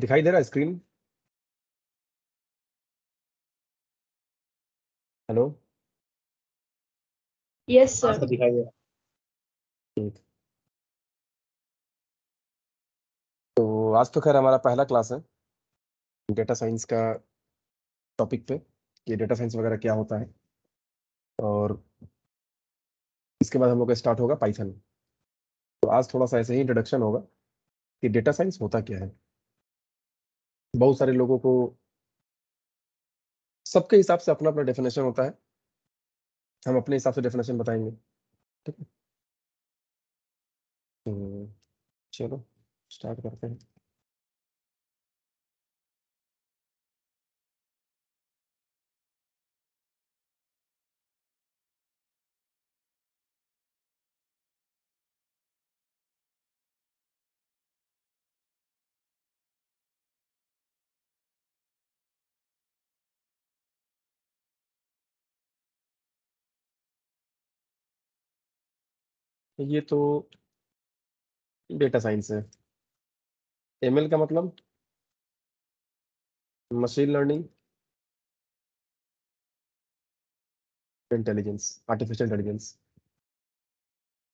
दिखाई दे रहा है स्क्रीन हेलो यस सर दिखाई दे रहा तो आज तो खैर हमारा पहला क्लास है डेटा साइंस का टॉपिक पे कि डेटा साइंस वगैरह क्या होता है और इसके बाद हम लोग का स्टार्ट होगा पाइथन तो आज थोड़ा सा ऐसे ही इंट्रोडक्शन होगा कि डेटा साइंस होता क्या है बहुत सारे लोगों को सबके हिसाब से अपना अपना डेफिनेशन होता है हम अपने हिसाब से डेफिनेशन बताएंगे ठीक है तो चलो स्टार्ट करते हैं ये तो डेटा साइंस है एम का मतलब machine learning intelligence artificial intelligence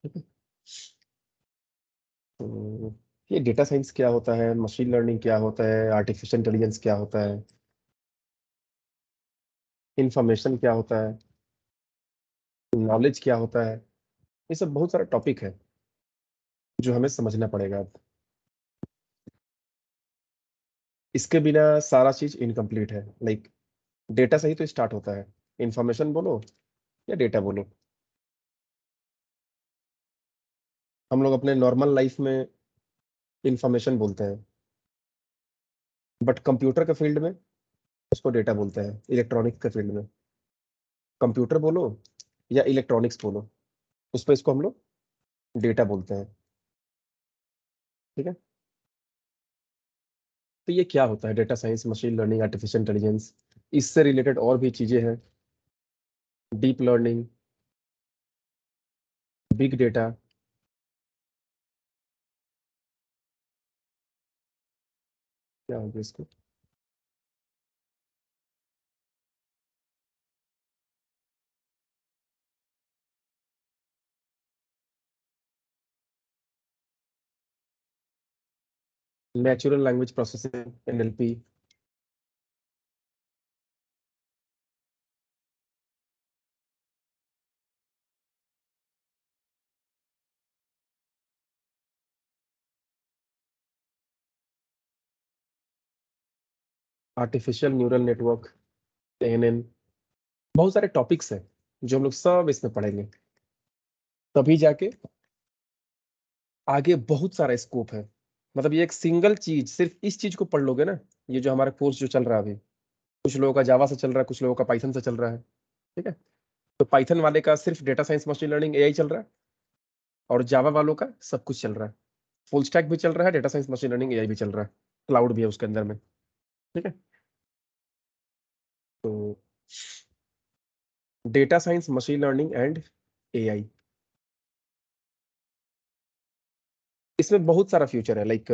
ठीक है तो ये डेटा साइंस क्या होता है मशीन लर्निंग क्या होता है आर्टिफिशियल इंटेलिजेंस क्या होता है इंफॉर्मेशन क्या होता है नॉलेज क्या होता है ये सब बहुत सारा टॉपिक है जो हमें समझना पड़ेगा इसके बिना सारा चीज इनकम्प्लीट है लाइक डेटा से ही तो स्टार्ट होता है इंफॉर्मेशन बोलो या डेटा बोलो हम लोग अपने नॉर्मल लाइफ में इंफॉर्मेशन बोलते हैं बट कंप्यूटर के फील्ड में उसको डेटा बोलते हैं इलेक्ट्रॉनिक्स के फील्ड में कंप्यूटर बोलो या इलेक्ट्रॉनिक्स बोलो उस पर इसको हम लोग डेटा बोलते हैं ठीक है तो ये क्या होता है data science machine learning artificial intelligence इससे रिलेटेड और भी चीज़ें हैं डीप लर्निंग बिग डेटा क्या होगा इसको natural language processing NLP. Artificial neural network and बहुत सारे टॉपिक्स हैं जो हम लोग सब इसमें पढ़ेंगे तभी जाके आगे बहुत सारा स्कोप है मतलब ये एक सिंगल चीज सिर्फ इस चीज को पढ़ लोगे ना ये जो हमारा कोर्स जो चल रहा है अभी कुछ लोगों का जावा से चल रहा है कुछ लोगों का पाइथन से चल रहा है ठीक है तो पाइथन वाले का सिर्फ data science machine learning A चल रहा है और जावा वालों का सब कुछ चल रहा है फुल स्टैक भी चल रहा है data science machine learning A भी चल रहा है क्लाउड भी है उसके अंदर में ठीक है तो data science machine learning and AI इसमें बहुत सारा फ्यूचर है लाइक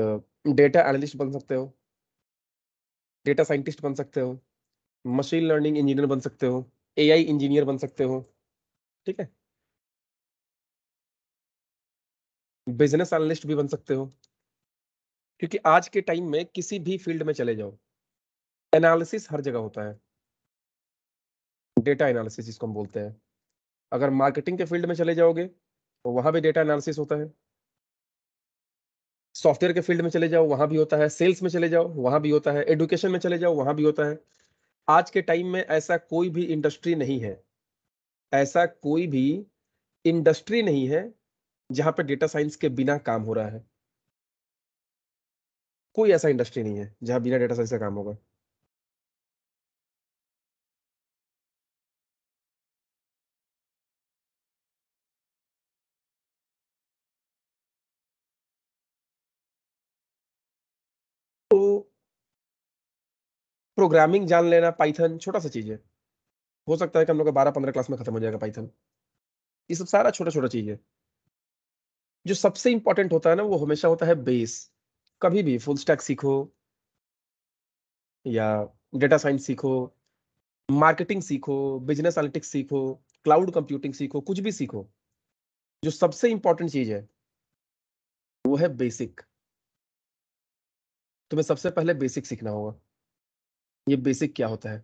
डेटा एनालिस्ट बन सकते हो डेटा साइंटिस्ट बन सकते हो मशीन लर्निंग इंजीनियर बन सकते हो एआई इंजीनियर बन सकते हो ठीक है बिजनेस एनालिस्ट भी बन सकते हो क्योंकि आज के टाइम में किसी भी फील्ड में चले जाओ एनालिसिस हर जगह होता है डेटा एनालिसिस जिसको हम बोलते हैं अगर मार्केटिंग के फील्ड में चले जाओगे तो वहां भी डेटा एनालिसिस होता है सॉफ्टवेयर के फील्ड में चले जाओ वहां भी होता है सेल्स में चले जाओ वहां भी होता है एडुकेशन में चले जाओ वहां भी होता है आज के टाइम में ऐसा कोई भी इंडस्ट्री नहीं है ऐसा कोई भी इंडस्ट्री नहीं है जहां पर डेटा साइंस के बिना काम हो रहा है कोई ऐसा इंडस्ट्री नहीं है जहां बिना डेटा साइंस का काम होगा प्रोग्रामिंग जान लेना पाइथन छोटा सा चीज़ है हो सकता है कि हम लोग का बारह पंद्रह क्लास में खत्म हो जाएगा पाइथन ये सब सारा छोटा छोटा चीज़ है जो सबसे इंपॉर्टेंट होता है ना वो हमेशा होता है बेस कभी भी फुल स्टैक सीखो या डेटा साइंस सीखो मार्केटिंग सीखो बिजनेस एनालिटिक्स सीखो क्लाउड कंप्यूटिंग सीखो कुछ भी सीखो जो सबसे इंपॉर्टेंट चीज है वो है बेसिक तुम्हें सबसे पहले बेसिक सीखना होगा ये बेसिक क्या होता है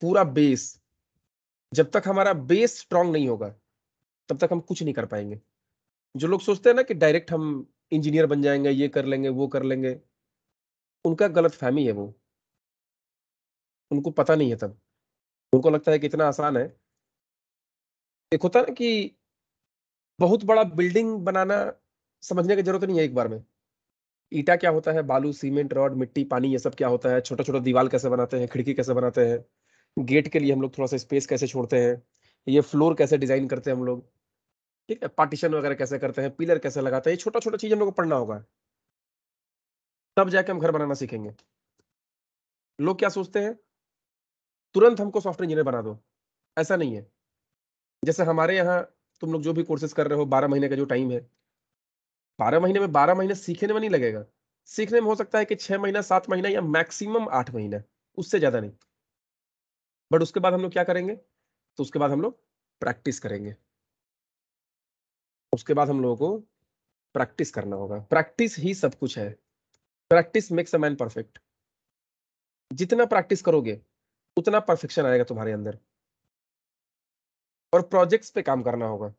पूरा बेस जब तक हमारा बेस स्ट्रांग नहीं होगा तब तक हम कुछ नहीं कर पाएंगे जो लोग सोचते हैं ना कि डायरेक्ट हम इंजीनियर बन जाएंगे ये कर लेंगे वो कर लेंगे उनका गलत फहमी है वो उनको पता नहीं है तब उनको लगता है कि इतना आसान है एक होता ना कि बहुत बड़ा बिल्डिंग बनाना समझने की जरूरत नहीं है एक बार में ईटा क्या होता है बालू सीमेंट रॉड मिट्टी पानी ये सब क्या होता है छोटा छोटा दीवार कैसे बनाते हैं खिड़की कैसे बनाते हैं गेट के लिए हम लोग थोड़ा सा स्पेस कैसे छोड़ते हैं ये फ्लोर कैसे डिजाइन करते हैं हम लोग ठीक है पार्टीशन वगैरह कैसे करते हैं पिलर कैसे लगाते हैं ये छोटा छोटा चीज हम लोग को पढ़ना होगा तब जाके हम घर बनाना सीखेंगे लोग क्या सोचते हैं तुरंत हमको सॉफ्टवेयर इंजीनियर बना दो ऐसा नहीं है जैसे हमारे यहाँ तुम लोग जो भी कोर्सेज कर रहे हो बारह महीने का जो टाइम है बारह महीने में बारह महीने सीखने में नहीं लगेगा सीखने में हो सकता है कि छह महीना सात महीना या मैक्सिमम आठ महीना उससे ज्यादा नहीं बट उसके बाद हम लोग क्या करेंगे तो उसके बाद हम लोग प्रैक्टिस करेंगे उसके बाद हम लोगों को प्रैक्टिस करना होगा प्रैक्टिस ही सब कुछ है practice makes a man perfect जितना प्रैक्टिस करोगे उतना परफेक्शन आएगा तुम्हारे अंदर और प्रोजेक्ट्स पे काम करना होगा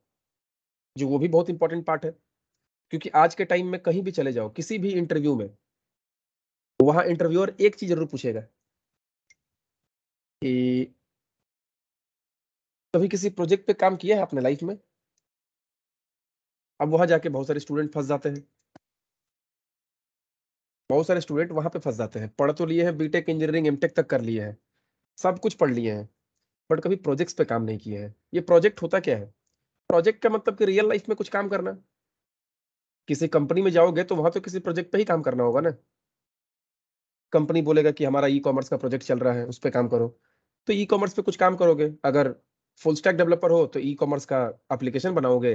जो वो भी बहुत इंपॉर्टेंट पार्ट है क्योंकि आज के टाइम में कहीं भी चले जाओ किसी भी इंटरव्यू में वहां इंटरव्यूअर एक चीज जरूर पूछेगा कि कभी किसी प्रोजेक्ट पे काम किया है आपने लाइफ में अब वहां जाके बहुत सारे स्टूडेंट फंस जाते हैं बहुत सारे स्टूडेंट वहां पे फंस जाते हैं पढ़ तो लिए हैं बीटेक इंजीनियरिंग एमटेक तक कर लिए हैं सब कुछ पढ़ लिए हैं बट कभी प्रोजेक्ट्स पे काम नहीं किए हैं ये प्रोजेक्ट होता क्या है प्रोजेक्ट का मतलब कि रियल लाइफ में कुछ काम करना किसी कंपनी में जाओगे तो वहां तो किसी प्रोजेक्ट पे ही काम करना होगा ना कंपनी बोलेगा कि हमारा ई कॉमर्स का प्रोजेक्ट चल रहा है उस पर काम करो तो ई कॉमर्स पे कुछ काम करोगे अगर फुल स्टैक डेवलपर हो तो ई कॉमर्स का एप्लीकेशन बनाओगे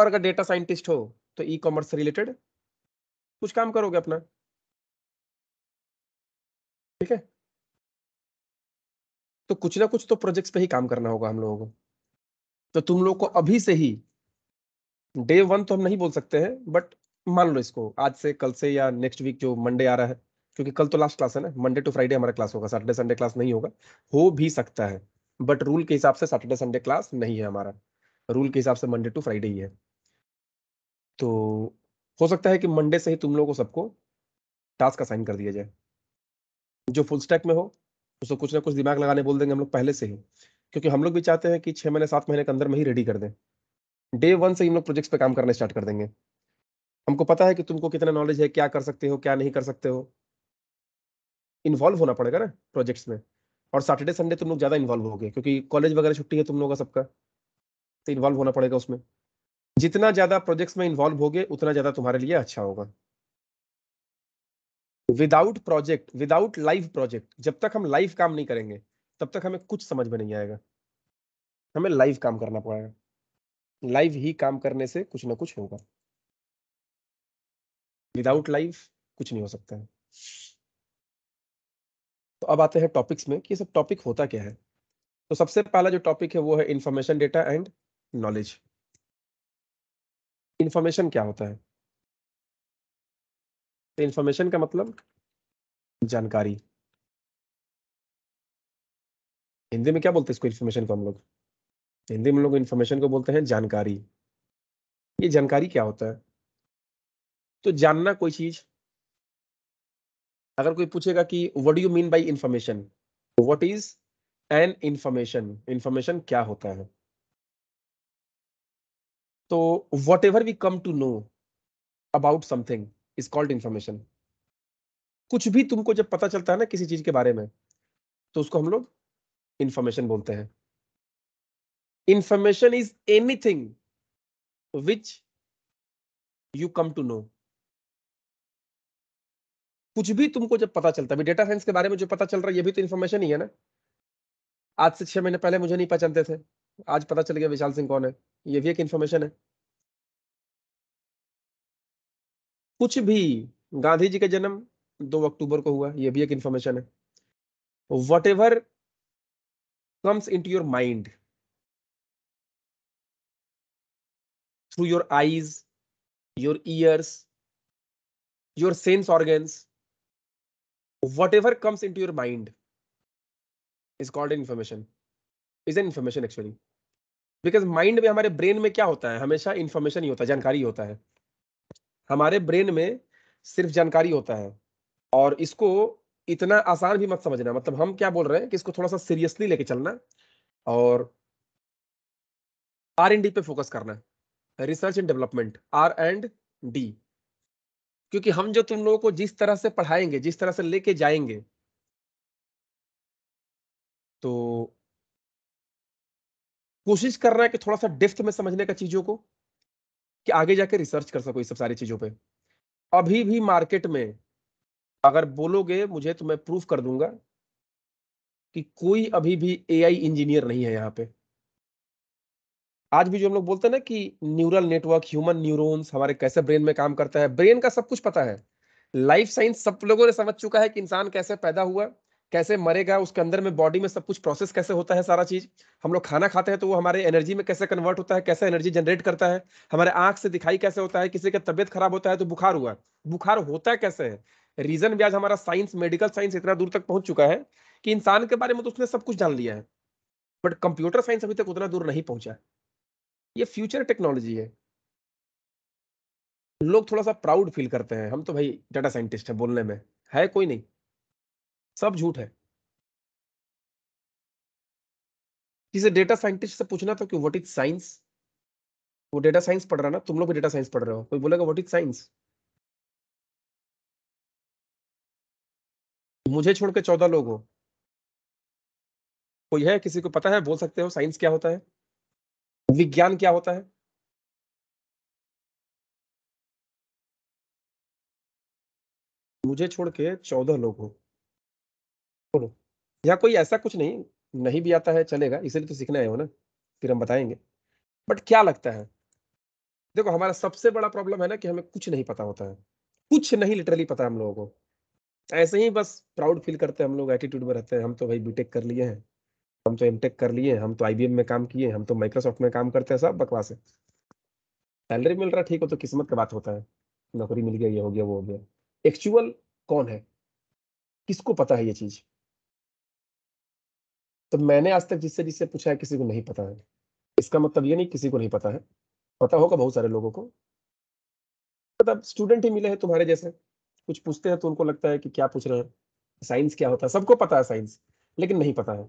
और अगर डेटा साइंटिस्ट हो तो ई कॉमर्स से रिलेटेड कुछ काम करोगे अपना ठीक है तो कुछ ना कुछ तो प्रोजेक्ट्स पे ही काम करना होगा हम लोगों को तो तुम लोग को अभी से ही डे वन तो हम नहीं बोल सकते हैं बट मान लो इसको आज से कल से या नेक्स्ट वीक जो मंडे आ रहा है क्योंकि कल तो लास्ट क्लास है ना मंडे टू फ्राइडे हमारा क्लास होगा सैटरडे संडे क्लास नहीं होगा हो भी सकता है बट रूल के हिसाब से सैटरडे संडे क्लास नहीं है हमारा रूल के हिसाब से मंडे टू फ्राइडे ही है तो हो सकता है कि मंडे से ही तुम लोगों को सबको टास्क असाइन कर दिया जाए जो फुल स्टैक में हो उसको कुछ ना कुछ दिमाग लगाने बोल देंगे हम लोग पहले से ही क्योंकि हम लोग भी चाहते हैं कि छह महीने सात महीने के अंदर में ही रेडी कर दें डे वन से इन लोग प्रोजेक्ट्स पे काम करना स्टार्ट कर देंगे हमको पता है कि तुमको कितना नॉलेज है क्या कर सकते हो क्या नहीं कर सकते हो इन्वॉल्व होना पड़ेगा ना प्रोजेक्ट्स में और सैटरडे संडे तुम लोग ज़्यादा इन्वॉल्व हो क्योंकि कॉलेज वगैरह छुट्टी है तुम लोगों का सबका तो इन्वॉल्व होना पड़ेगा उसमें जितना ज़्यादा प्रोजेक्ट्स में इन्वॉल्व हो उतना ज़्यादा तुम्हारे लिए अच्छा होगा without project without live project जब तक हम लाइव काम नहीं करेंगे तब तक हमें कुछ समझ में नहीं आएगा हमें लाइव काम करना पड़ेगा लाइव ही काम करने से कुछ ना कुछ होगा विदाउट लाइव कुछ नहीं हो सकता है तो अब आते हैं टॉपिक्स में कि सब टॉपिक होता क्या है तो सबसे पहला जो टॉपिक है वो है information data and knowledge information क्या होता है इंफॉर्मेशन का मतलब जानकारी हिंदी में क्या बोलते हैं इसको इन्फॉर्मेशन को हम लोग हिंदी में लोग इन्फॉर्मेशन को बोलते हैं जानकारी ये जानकारी क्या होता है तो जानना कोई चीज अगर कोई पूछेगा कि what you mean by information what is an information information क्या होता है तो whatever we come to know about something is called information कुछ भी तुमको जब पता चलता है ना किसी चीज के बारे में तो उसको हम लोग इंफॉर्मेशन बोलते हैं information is anything which you come to know कुछ भी तुमको जब पता चलता है डेटा साइंस के बारे में जो पता चल रहा है ये भी तो इन्फॉर्मेशन ही है ना आज से छह महीने पहले मुझे नहीं पहचानते थे आज पता चल गया विशाल सिंह कौन है ये भी एक इन्फॉर्मेशन है कुछ भी गांधी जी का जन्म दो अक्टूबर को हुआ ये भी एक इन्फॉर्मेशन है whatever comes into your mind through your eyes, your ears, your sense organs, whatever comes into your mind is called information. Is an information actually. Because mind में हमारे ब्रेन में क्या होता है हमेशा information ही होता है जानकारी होता है हमारे ब्रेन में सिर्फ जानकारी होता है और इसको इतना आसान भी मत समझना मतलब हम क्या बोल रहे हैं कि इसको थोड़ा सा सीरियसली लेके चलना और आर एन डी पे फोकस करना research and development R and D क्योंकि हम जो तुम लोगों को जिस तरह से पढ़ाएंगे जिस तरह से लेके जाएंगे तो कोशिश कर रहा है कि थोड़ा सा डेफ्थ में समझने का चीजों को कि आगे जाके रिसर्च कर सको ये सब सारी चीजों पे अभी भी मार्केट में अगर बोलोगे मुझे तो मैं प्रूफ कर दूंगा कि कोई अभी भी एआई इंजीनियर नहीं है यहाँ पे आज भी जो हम लोग बोलते हैं ना कि न्यूरल नेटवर्क ह्यूमन न्यूरॉन्स हमारे कैसे ब्रेन में काम करता है ब्रेन का सब कुछ पता है लाइफ साइंस सब लोगों ने समझ चुका है कि इंसान कैसे पैदा हुआ कैसे मरेगा उसके अंदर में बॉडी में सब कुछ प्रोसेस कैसे होता है सारा चीज हम लोग खाना खाते हैं तो वो हमारे एनर्जी में कैसे कन्वर्ट होता है कैसे एनर्जी जनरेट करता है हमारे आंख से दिखाई कैसे होता है किसी का तबियत खराब होता है तो बुखार हुआ बुखार होता है कैसे है रीजन भी आज हमारा साइंस मेडिकल साइंस इतना दूर तक पहुंच चुका है कि इंसान के बारे में तो उसने सब कुछ जान लिया है बट कंप्यूटर साइंस अभी तक उतना दूर नहीं पहुंचा है ये फ्यूचर टेक्नोलॉजी है लोग थोड़ा सा प्राउड फील करते हैं हम तो भाई डाटा साइंटिस्ट है बोलने में है कोई नहीं सब झूठ है किसी डेटा साइंटिस्ट से पूछना था कि व्हाट इज साइंस वो डेटा साइंस पढ़ रहा ना तुम लोग भी डेटा साइंस पढ़ रहे हो कोई बोलेगा व्हाट इज साइंस मुझे छोड़ के चौदह लोग हो कोई है किसी को पता है बोल सकते हो साइंस क्या होता है विज्ञान क्या होता है मुझे छोड़ के चौदह लोग हो बोलो यहाँ कोई ऐसा कुछ नहीं नहीं भी आता है चलेगा इसलिए तो सीखने आए हो ना फिर हम बताएंगे बट क्या लगता है देखो हमारा सबसे बड़ा प्रॉब्लम है ना कि हमें कुछ नहीं पता होता है कुछ नहीं लिटरली पता हम लोगों को ऐसे ही बस प्राउड फील करते हैं हम लोग एटीट्यूड में रहते हैं हम तो भाई बीटेक कर लिए हैं हम तो एमटेक कर लिए हम तो आईबीएम में काम किए हम तो माइक्रोसॉफ्ट में काम करते हैं सब बकवास है सैलरी मिल रहा ठीक हो तो किस्मत का बात होता है नौकरी मिल गया ये हो गया वो हो गया एक्चुअल कौन है किसको पता है ये चीज तो मैंने आज तक जिससे जिससे पूछा है किसी को नहीं पता है इसका मतलब ये नहीं किसी को नहीं पता है पता होगा बहुत सारे लोगों को मतलब स्टूडेंट ही मिले हैं तुम्हारे जैसे कुछ पूछते हैं तो उनको लगता है कि क्या पूछ रहे हैं साइंस क्या होता है सबको पता है साइंस लेकिन नहीं पता है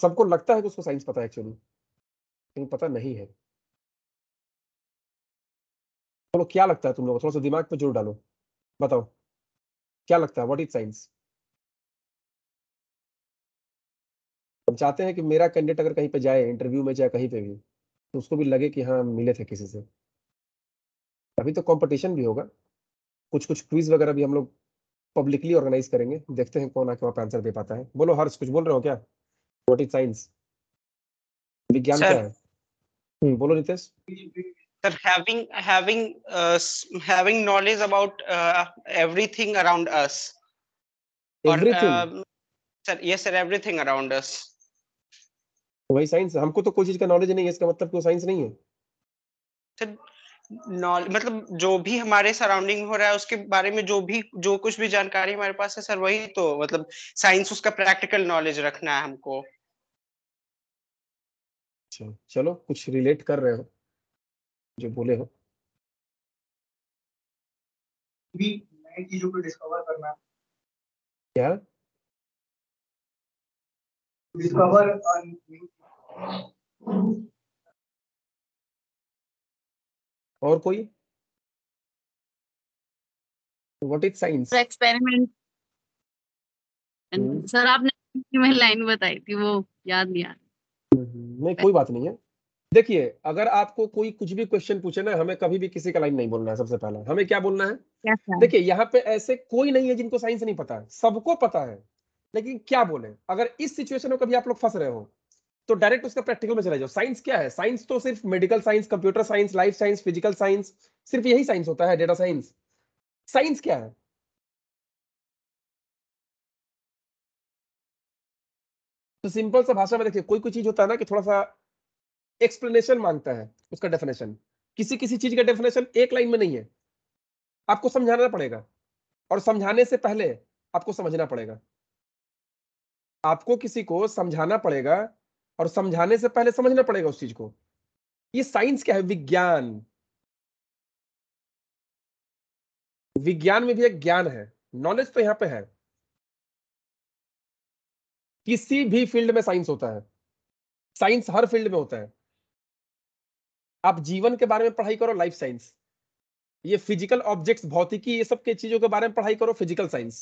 सबको लगता है कि उसको साइंस पता है एक्चुअली लेकिन पता नहीं है बोलो तो क्या लगता है तुम लोग थोड़ा सा दिमाग पे जोर डालो बताओ क्या लगता है व्हाट इज साइंस हम चाहते हैं कि मेरा कैंडिडेट अगर कहीं पे जाए इंटरव्यू में जाए कहीं पे भी तो उसको भी लगे कि हाँ मिले थे किसी से अभी तो कंपटीशन भी होगा कुछ कुछ क्विज वगैरह भी हम लोग पब्लिकली ऑर्गेनाइज करेंगे देखते हैं कौन आके वहाँ पे आंसर दे पाता है बोलो हर्ष कुछ बोल रहे हो क्या व्हाट इज साइंस विज्ञान क्या है बोलो Nitesh sir having having having knowledge about everything around us around us everything or, um, uh, sir yes वही साइंस हमको तो कोई चीज का नॉलेज नहीं है इसका मतलब तो साइंस नहीं है सर मतलब जो भी हमारे सराउंडिंग हो रहा है उसके बारे में जो भी जो कुछ भी जानकारी हमारे पास है सर वही तो मतलब साइंस उसका प्रैक्टिकल नॉलेज रखना है हमको अच्छा चलो कुछ रिलेट कर रहे हो जो बोले हो भी नई चीजों को डिस्कवर करना क्या डिस्कवर और कोई what is science experiment sir आपने लाइन बताई थी वो याद नहीं आ नहीं कोई बात नहीं है देखिए अगर आपको कोई कुछ भी क्वेश्चन पूछे ना हमें कभी भी किसी का लाइन नहीं बोलना है सबसे पहला हमें क्या बोलना है देखिए यहाँ पे ऐसे कोई नहीं है जिनको साइंस नहीं पता है सबको पता है लेकिन क्या बोले अगर इस सिचुएशन में कभी आप लोग फंस रहे हो तो डायरेक्ट उसका प्रैक्टिकल में चले जाओ साइंस क्या है साइंस तो सिर्फ medical science computer science life science physical science सिर्फ यही साइंस होता है डेटा साइंस साइंस क्या है तो सिंपल सा भाषा में देखिए कोई कोई चीज होता है ना कि थोड़ा सा एक्सप्लेनेशन मांगता है उसका डेफिनेशन किसी किसी चीज का डेफिनेशन एक लाइन में नहीं है आपको समझाना पड़ेगा और समझाने से पहले आपको समझना पड़ेगा आपको किसी को समझाना पड़ेगा और समझाने से पहले समझना पड़ेगा उस चीज को ये साइंस क्या है विज्ञान विज्ञान में भी एक ज्ञान है नॉलेज तो यहां पे है किसी भी फील्ड में साइंस होता है साइंस हर फील्ड में होता है आप जीवन के बारे में पढ़ाई करो लाइफ साइंस ये फिजिकल ऑब्जेक्ट्स भौतिकी ये सब के चीजों के बारे में पढ़ाई करो फिजिकल साइंस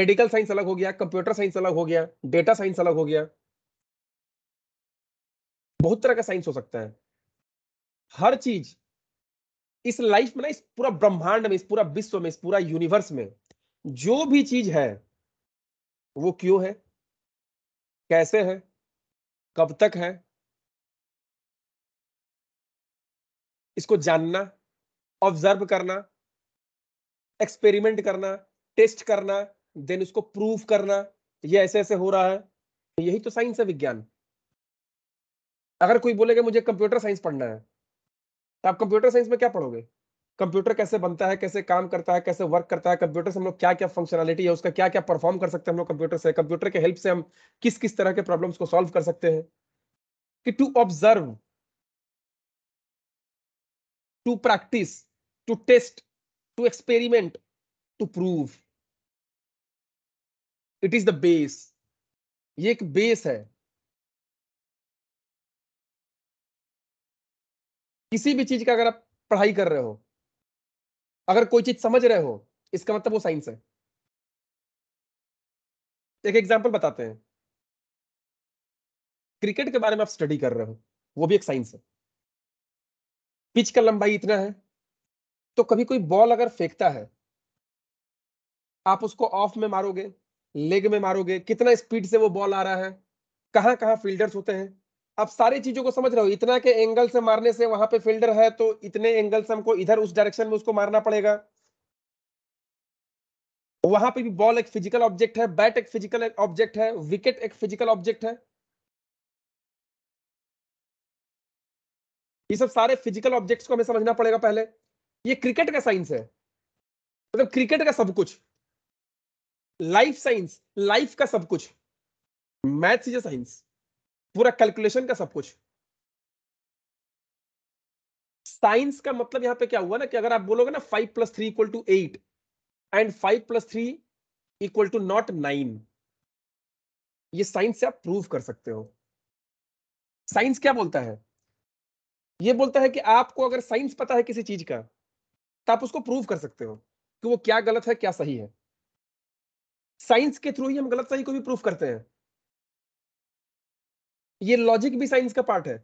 मेडिकल साइंस अलग हो गया कंप्यूटर साइंस अलग हो गया डेटा साइंस अलग हो गया बहुत तरह का साइंस हो सकता है हर चीज इस लाइफ में ना इस पूरा ब्रह्मांड में इस पूरा विश्व में इस पूरा यूनिवर्स में जो भी चीज है वो क्यों है कैसे है कब तक है इसको जानना ऑब्जर्व करना एक्सपेरिमेंट करना टेस्ट करना देन उसको प्रूफ करना ये ऐसे ऐसे हो रहा है यही तो साइंस है विज्ञान अगर कोई बोलेगा मुझे कंप्यूटर साइंस पढ़ना है तो आप कंप्यूटर साइंस में क्या पढ़ोगे कंप्यूटर कैसे बनता है कैसे काम करता है कैसे वर्क करता है कंप्यूटर से हम लोग क्या क्या फंक्शनलिटी है उसका क्या क्या परफॉर्म कर सकते हैं हम लोग कंप्यूटर से कंप्यूटर के हेल्प से हम किस किस तरह के प्रॉब्लम्स को सॉल्व कर सकते हैं कि to observe to practice to test to experiment to prove it is the base ये एक बेस है किसी भी चीज का अगर आप पढ़ाई कर रहे हो अगर कोई चीज समझ रहे हो इसका मतलब वो साइंस है एक एग्जाम्पल बताते हैं क्रिकेट के बारे में आप स्टडी कर रहे हो वो भी एक साइंस है पिच का लंबाई इतना है तो कभी कोई बॉल अगर फेंकता है आप उसको ऑफ में मारोगे लेग में मारोगे कितना स्पीड से वो बॉल आ रहा है कहां कहां फील्डर्स होते हैं आप सारी चीजों को समझ रहे हो इतना के एंगल से मारने से वहां पे फील्डर है तो इतने एंगल से हमको इधर उस डायरेक्शन में उसको मारना पड़ेगा वहां पे भी बॉल एक फिजिकल ऑब्जेक्ट है बैट एक फिजिकल ऑब्जेक्ट है विकेट एक फिजिकल ऑब्जेक्ट है ये सब सारे फिजिकल ऑब्जेक्ट्स को हमें समझना पड़ेगा पहले ये क्रिकेट का साइंस है मतलब तो क्रिकेट का सब कुछ लाइफ साइंस लाइफ का सब कुछ मैथ्स इज अ साइंस पूरा कैलकुलेशन का सब कुछ साइंस का मतलब यहां पे क्या हुआ ना कि अगर आप बोलोगे ना five plus three equal to eight and five plus three equal to not nine ये साइंस से आप प्रूव कर सकते हो साइंस क्या बोलता है ये बोलता है कि आपको अगर साइंस पता है किसी चीज का तो आप उसको प्रूव कर सकते हो कि वो क्या गलत है क्या सही है साइंस के थ्रू ही हम गलत सही को भी प्रूफ करते हैं ये लॉजिक भी साइंस का पार्ट है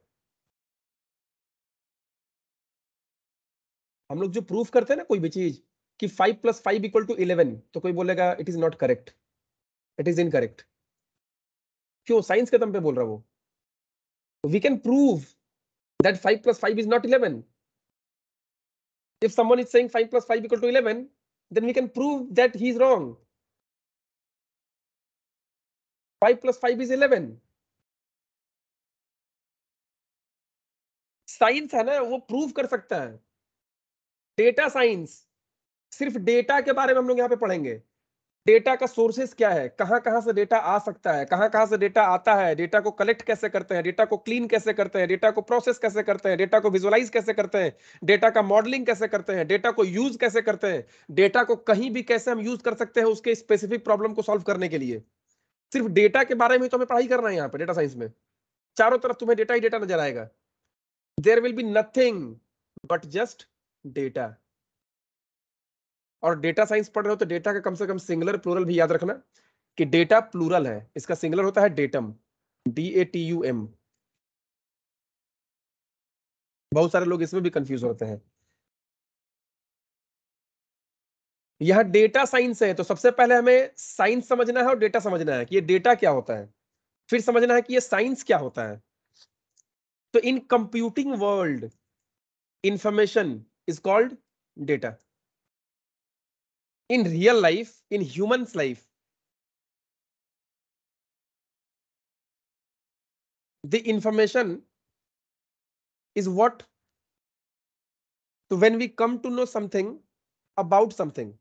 हम लोग जो प्रूफ करते हैं ना कोई भी चीज कि five plus five equal to eleven तो कोई बोलेगा it is not correct it is incorrect क्यों साइंस के दम पे बोल रहा वो we can prove that five plus five is not eleven if someone is saying 5 plus five equal to eleven then we can prove that he is wrong 5 plus five is eleven science है ना वो prove कर सकता है data science सिर्फ data के बारे में हम लोग यहाँ पे पढ़ेंगे डेटा का सोर्सेस क्या है कहाँ कहाँ से डेटा आ सकता है कहाँ कहाँ से डेटा आता है डेटा को कलेक्ट कैसे करते हैं डेटा को क्लीन कैसे करते हैं डेटा को प्रोसेस कैसे करते हैं डेटा को विजुअलाइज कैसे करते हैं डेटा का मॉडलिंग कैसे करते हैं डेटा को यूज कैसे करते हैं डेटा को कहीं भी कैसे हम यूज कर सकते हैं उसके स्पेसिफिक प्रॉब्लम को सॉल्व करने के लिए सिर्फ डेटा के बारे में तो हमें पढ़ाई करना है यहाँ पे डेटा साइंस में चारों तरफ तुम्हें डेटा ही डेटा नजर आएगा there will be nothing but just data. और डेटा साइंस पढ़ रहे हो तो डेटा का कम से कम सिंगुलर प्लूरल भी याद रखना कि डेटा प्लूरल है इसका सिंगुलर होता है datum D A T U M बहुत सारे लोग इसमें भी कंफ्यूज होते हैं यह डेटा साइंस है तो सबसे पहले हमें साइंस समझना है और डेटा समझना है कि ये डेटा क्या होता है फिर समझना है कि ये साइंस क्या होता है So in computing world, information is called data. In real life, in human's life, the information is what? So when we come to know something about something,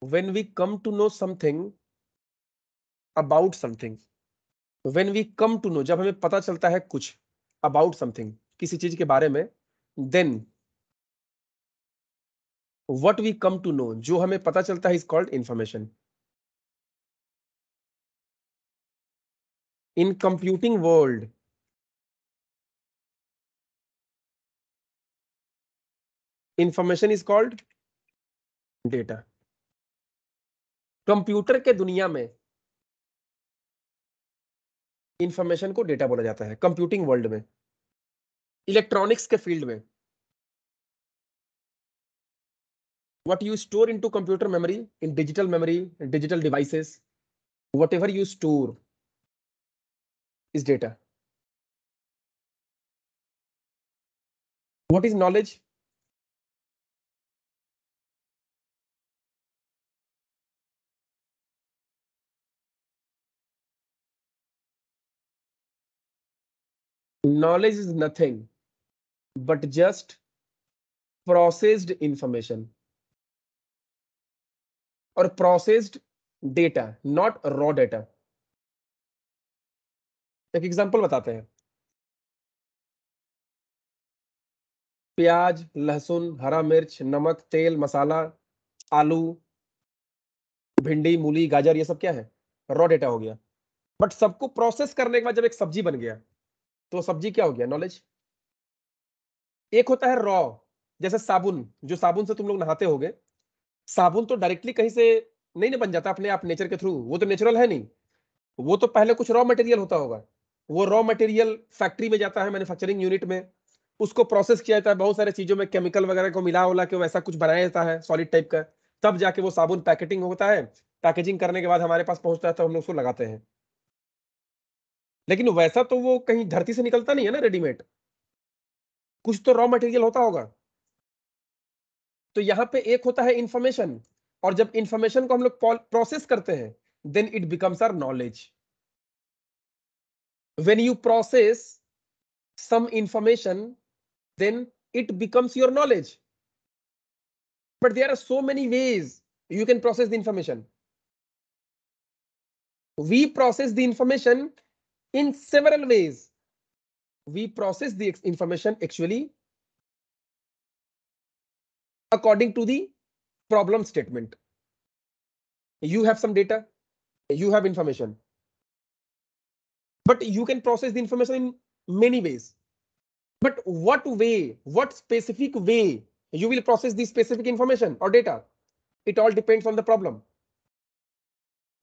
when we come to know something about something when we come to know jab hame pata chalta hai kuch about something kisi cheez ke bare mein then what we come to know jo hame pata chalta hai is called information in computing world information is called data computer के दुनिया में information को data बोला जाता है computing world में electronics के field में what you store into computer memory in digital memory digital devices whatever you store is data what is knowledge knowledge is nothing but just processed information or processed data, not raw data. एक example बताते हैं प्याज लहसुन हरा मिर्च नमक तेल मसाला आलू भिंडी मूली गाजर ये सब क्या है रॉ डेटा हो गया बट सबको प्रोसेस करने के बाद जब एक सब्जी बन गया तो सब्जी क्या हो गया नॉलेज एक होता है रॉ जैसे साबुन जो साबुन से तुम लोग नहाते हो साबुन तो डायरेक्टली कहीं से नहीं ना बन जाता अपने आप नेचर के थ्रू वो तो नेचुरल है नहीं वो तो पहले कुछ रॉ मटेरियल होता होगा वो रॉ मटेरियल फैक्ट्री में जाता है मैन्युफैक्चरिंग यूनिट में उसको प्रोसेस किया जाता है बहुत सारे चीजों में केमिकल वगैरह को मिला उला के वैसा कुछ बनाया जाता है सॉलिड टाइप का तब जाके वो साबुन पैकेटिंग होता है पैकेजिंग करने के बाद हमारे पास पहुंचता है तो हम लोग उसको लगाते हैं लेकिन वैसा तो वो कहीं धरती से निकलता नहीं है ना रेडीमेड कुछ तो रॉ मटेरियल होता होगा तो यहाँ पे एक होता है इंफॉर्मेशन और जब इंफॉर्मेशन को हम लोग प्रोसेस करते हैं then it becomes our knowledge when you process some information then it becomes your knowledge but there are so many ways you can process the information we process the information in several ways. We process the information actually according to the problem statement. You have some data, you have information. But you can process the information in many ways. But what way, what specific way you will process the specific information or data? It all depends on the problem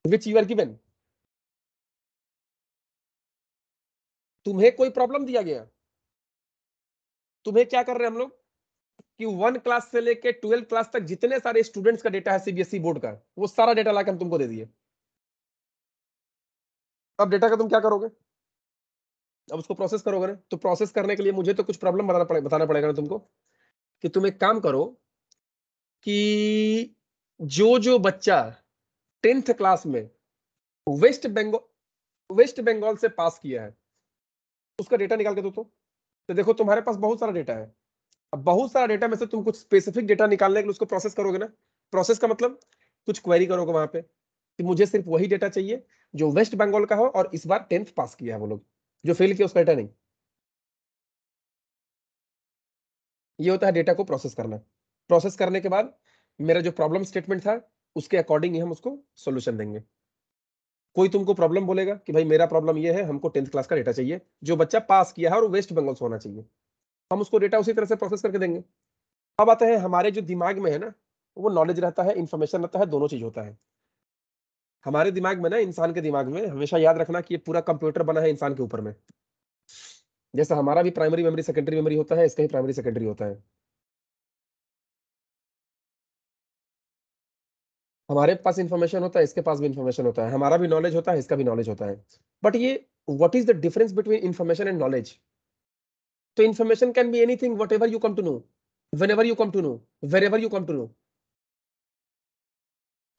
which you are given. तुम्हें कोई problem दिया गया तुम्हें क्या कर रहे हैं हम लोग कि वन क्लास से लेके ट्वेल्थ क्लास तक जितने सारे स्टूडेंट्स का डेटा है सीबीएसई बोर्ड e का वो सारा डेटा लाके हम तुमको दे दिए अब डेटा का तुम क्या करोगे अब उसको प्रोसेस करोगे ना तो प्रोसेस करने के लिए मुझे तो कुछ प्रॉब्लम बताना पड़े, बताना पड़ेगा ना तुमको कि तुम एक काम करो कि जो जो बच्चा टेंथ क्लास में वेस्ट बंगाल वेस्ट बंगाल से पास किया है उसका डेटा निकाल के दो तो, तो देखो तुम्हारे पास बहुत सारा डेटा है अब बहुत सारा डेटा में से तुम कुछ स्पेसिफिक डेटा निकालने के लिए उसको प्रोसेस करोगे ना प्रोसेस का मतलब कुछ क्वेरी करोगे वहां पे कि मुझे सिर्फ वही डेटा चाहिए जो वेस्ट बंगाल का हो और इस बार टेंथ पास किया है वो लोग जो फेल किया उसका डेटा नहीं ये होता है डेटा को प्रोसेस करना प्रोसेस करने के बाद मेरा जो प्रॉब्लम स्टेटमेंट था उसके अकॉर्डिंग ही हम उसको सोल्यूशन देंगे कोई तुमको प्रॉब्लम बोलेगा कि भाई मेरा प्रॉब्लम ये है हमको टेंथ क्लास का डेटा चाहिए जो बच्चा पास किया है और वेस्ट बंगाल से होना चाहिए हम उसको डेटा उसी तरह से प्रोसेस करके देंगे अब आते हैं हमारे जो दिमाग में है ना वो नॉलेज रहता है इन्फॉर्मेशन रहता है दोनों चीज होता है हमारे दिमाग में ना इंसान के दिमाग में हमेशा याद रखना कि ये पूरा कंप्यूटर बना है इंसान के ऊपर में जैसा हमारा भी प्राइमरी मेमोरी सेकेंडरी मेमोरी होता है इसका ही प्राइमरी सेकेंडरी होता है हमारे पास इन्फॉर्मेशन होता है इसके पास भी इन्फॉर्मेशन होता है हमारा भी नॉलेज होता है इसका भी नॉलेज होता है बट ये what is the difference between information and knowledge तो information can be anything whatever you come to know whenever you come to know wherever you come to know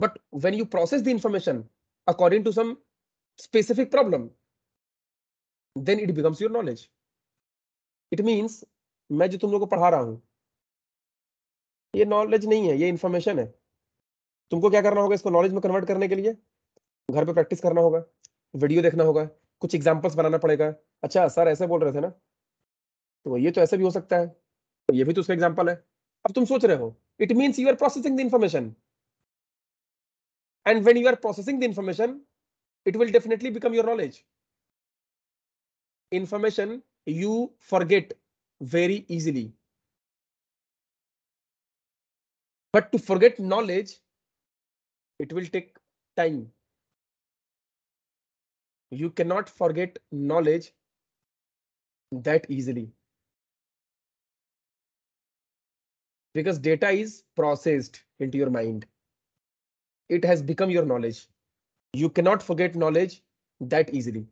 but when you process the information according to some specific problem then it becomes your knowledge it means मैं जो तुम लोग को पढ़ा रहा हूं ये knowledge नहीं है ये इन्फॉर्मेशन है तुमको क्या करना होगा इसको नॉलेज में कन्वर्ट करने के लिए घर पे प्रैक्टिस करना होगा वीडियो देखना होगा कुछ एग्जाम्पल्स बनाना पड़ेगा अच्छा सर ऐसे बोल रहे थे ना तो ये तो ऐसे भी हो सकता है तो ये भी तो उसका एग्जाम्पल है अब तुम सोच रहे हो it means you are processing the information and when you are processing the information it will definitely become your knowledge information you forget very easily but to forget knowledge it will take time you cannot forget knowledge that easily because data is processed into your mind it has become your knowledge you cannot forget knowledge that easily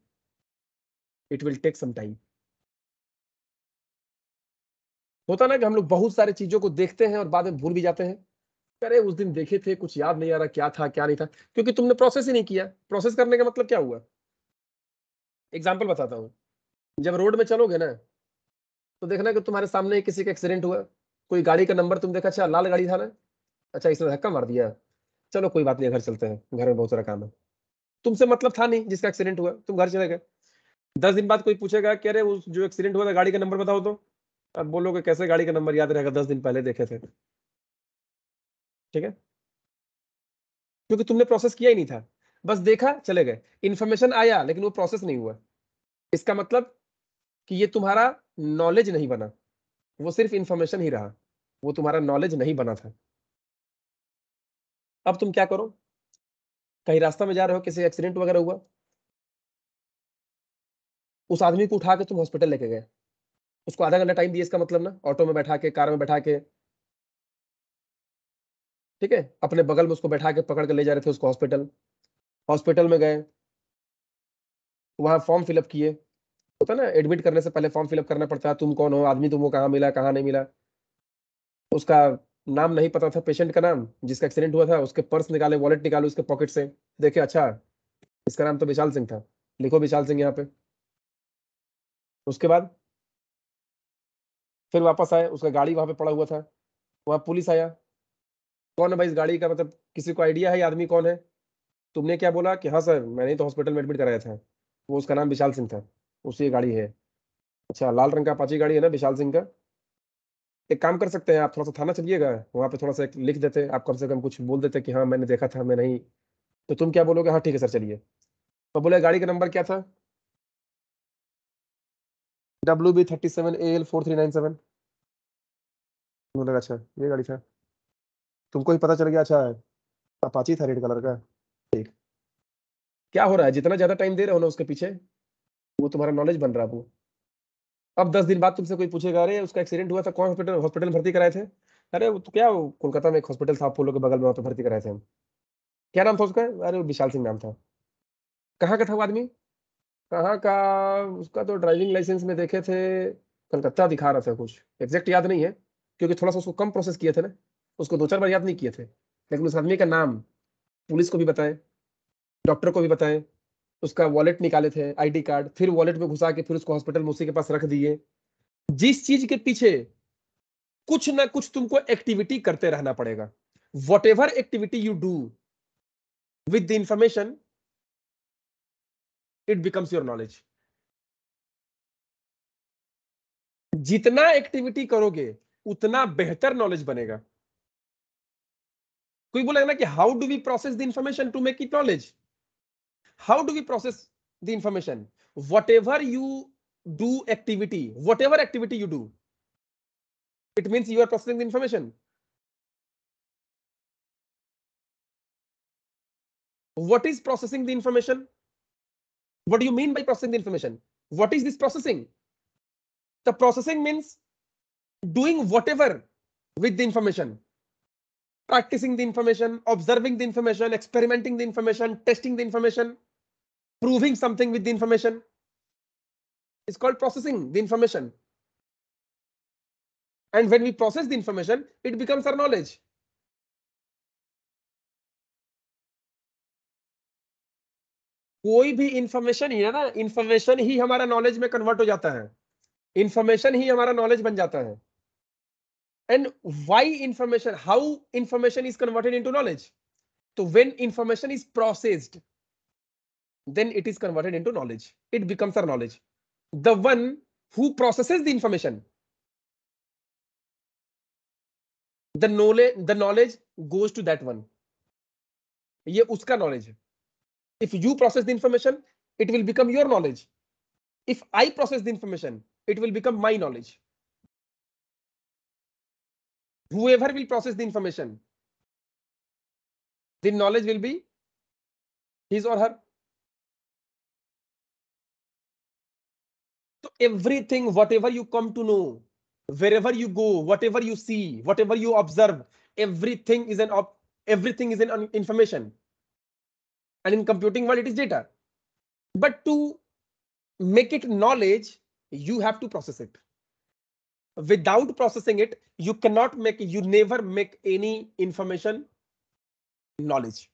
it will take some time होता ना कि हम लोग बहुत सारे चीजों को देखते हैं और बाद में भूल भी जाते हैं अरे उस दिन देखे थे कुछ याद नहीं आ रहा क्या था क्या नहीं था क्योंकि तुमने प्रोसेस ही नहीं किया प्रोसेस करने का मतलब क्या हुआ एग्जाम्पल बताता हूँ जब रोड में चलोगे ना तो देखना कि तुम्हारे सामने किसी का एक्सीडेंट हुआ कोई गाड़ी का नंबर तुम देखा अच्छा लाल गाड़ी था ना अच्छा इसने धक्का मार दिया चलो कोई बात नहीं घर चलते हैं घर में बहुत सारा काम है तुमसे मतलब था नहीं जिसका एक्सीडेंट हुआ तुम घर चले गए दस दिन बाद कोई पूछेगा कि अरे उस जो एक्सीडेंट हुआ था गाड़ी का नंबर बताओ तो अब बोलोगे कैसे गाड़ी का नंबर याद रहेगा दस दिन पहले देखे थे ठीक है क्योंकि तुमने प्रोसेस किया ही नहीं था बस देखा चले गए इंफॉर्मेशन आया लेकिन वो प्रोसेस नहीं हुआ इसका मतलब कि ये तुम्हारा नॉलेज नहीं बना वो सिर्फ इंफॉर्मेशन ही रहा वो तुम्हारा नॉलेज नहीं बना था अब तुम क्या करो कहीं रास्ता में जा रहे हो किसी एक्सीडेंट वगैरह हुआ उस आदमी को उठा के तुम हॉस्पिटल लेके गए उसको आधा घंटा टाइम दिए इसका मतलब ना ऑटो में बैठा के कार में बैठा के ठीक है अपने बगल में उसको बैठा के पकड़ के ले जा रहे थे उसको हॉस्पिटल हॉस्पिटल में गए वहाँ फॉर्म फिलअप किए होता ना एडमिट करने से पहले फॉर्म फिलअप करना पड़ता है तुम कौन हो आदमी तुमको कहाँ मिला कहाँ नहीं मिला उसका नाम नहीं पता था पेशेंट का नाम जिसका एक्सीडेंट हुआ था उसके पर्स निकाले वॉलेट निकाले उसके पॉकेट से देखे अच्छा इसका नाम तो विशाल सिंह था लिखो विशाल सिंह यहाँ पे उसके बाद फिर वापस आए उसका गाड़ी वहाँ पे पड़ा हुआ था वहाँ पुलिस आया कौन है भाई इस गाड़ी का मतलब किसी को आइडिया है आदमी कौन है तुमने क्या बोला कि हाँ सर मैंने तो हॉस्पिटल में एडमिट कराया था वो उसका नाम विशाल सिंह था उसी ये गाड़ी है अच्छा लाल रंग का पाची गाड़ी है ना विशाल सिंह का एक काम कर सकते हैं आप थोड़ा सा थाना चलिएगा वहाँ पे थोड़ा सा लिख देते आप कम से कम कुछ बोल देते कि हाँ मैंने देखा था मैं नहीं तो तुम क्या बोलोगे हाँ ठीक है सर चलिए तो बोले गाड़ी का नंबर क्या था W B thirty seven A L four three nine seven अच्छा ये गाड़ी था तुमको ही पता चल गया अच्छा अपाची था रेड कलर का ठीक क्या हो रहा है जितना ज्यादा टाइम दे रहे हो ना उसके पीछे वो तुम्हारा नॉलेज बन रहा है वो अब दस दिन बाद तुमसे कोई पूछेगा अरे उसका एक्सीडेंट हुआ था कौन हॉस्पिटल हॉस्पिटल में भर्ती कराए थे अरे वो तो क्या कोलकाता में एक हॉस्पिटल था अपोलो के बगल में वहाँ पे भर्ती कराए थे हम क्या नाम था उसका अरे विशाल सिंह नाम था कहाँ का था वो आदमी कहाँ का उसका तो ड्राइविंग लाइसेंस में देखे थे कलकत्ता दिखा रहा था कुछ एग्जैक्ट याद नहीं है क्योंकि थोड़ा सा उसको कम प्रोसेस किए थे ना उसको दो चार बार याद नहीं किए थे लेकिन उस आदमी का नाम पुलिस को भी बताएं डॉक्टर को भी बताएं उसका वॉलेट निकाले थे आईडी कार्ड फिर वॉलेट में घुसा के फिर उसको हॉस्पिटल में उसी के पास रख दिए जिस चीज के पीछे कुछ ना कुछ तुमको एक्टिविटी करते रहना पड़ेगा whatever activity you do with the information it becomes your knowledge जितना एक्टिविटी करोगे उतना बेहतर नॉलेज बनेगा तो बोला ना कि how do we process the information to make it knowledge how do we process the information Whatever ever you do activity whatever activity you do it means you are processing the information. What is processing the information? What do you mean by processing the information? What is this processing? The processing means doing whatever with the information. practicing the information, observing the information, experimenting the information, testing the information, proving something with the information. is called processing the information. And when we process the information, it becomes our knowledge. कोई भी information ही है ना information ही हमारा knowledge में convert हो जाता है information ही हमारा नॉलेज बन जाता है and why information how information is converted into knowledge so when information is processed then it is converted into knowledge it becomes our knowledge the one who processes the information the knowledge the knowledge goes to that one ye uska knowledge if you process the information it will become your knowledge if i process the information it will become my knowledge whoever will process the information, the knowledge will be his or her. So everything, whatever you come to know, wherever you go, whatever you see, whatever you observe, everything is an everything is an information. And in computing world, it is data. But to make it knowledge, you have to process it. without processing it you cannot make you never make any information knowledge